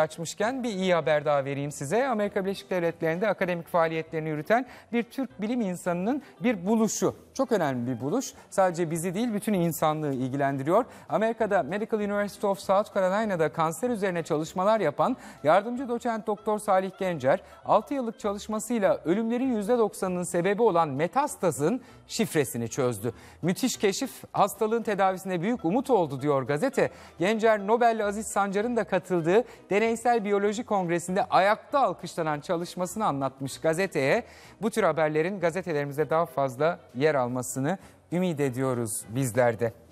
açmışken bir iyi haber daha vereyim size. Amerika Birleşik Devletleri'nde akademik faaliyetlerini yürüten bir Türk bilim insanının bir buluşu. Çok önemli bir buluş. Sadece bizi değil bütün insanlığı ilgilendiriyor. Amerika'da Medical University of South Carolina'da kanser üzerine çalışmalar yapan yardımcı doçent doktor Salih Gencer 6 yıllık çalışmasıyla ölümlerin %90'ının sebebi olan metastazın şifresini çözdü. Müthiş keşif hastalığın tedavisine büyük umut oldu diyor gazete. Gencer Nobel Aziz Sancar'ın da katıldığı deney Bireysel Biyoloji Kongresi'nde ayakta alkışlanan çalışmasını anlatmış gazeteye. Bu tür haberlerin gazetelerimizde daha fazla yer almasını ümit ediyoruz bizlerde.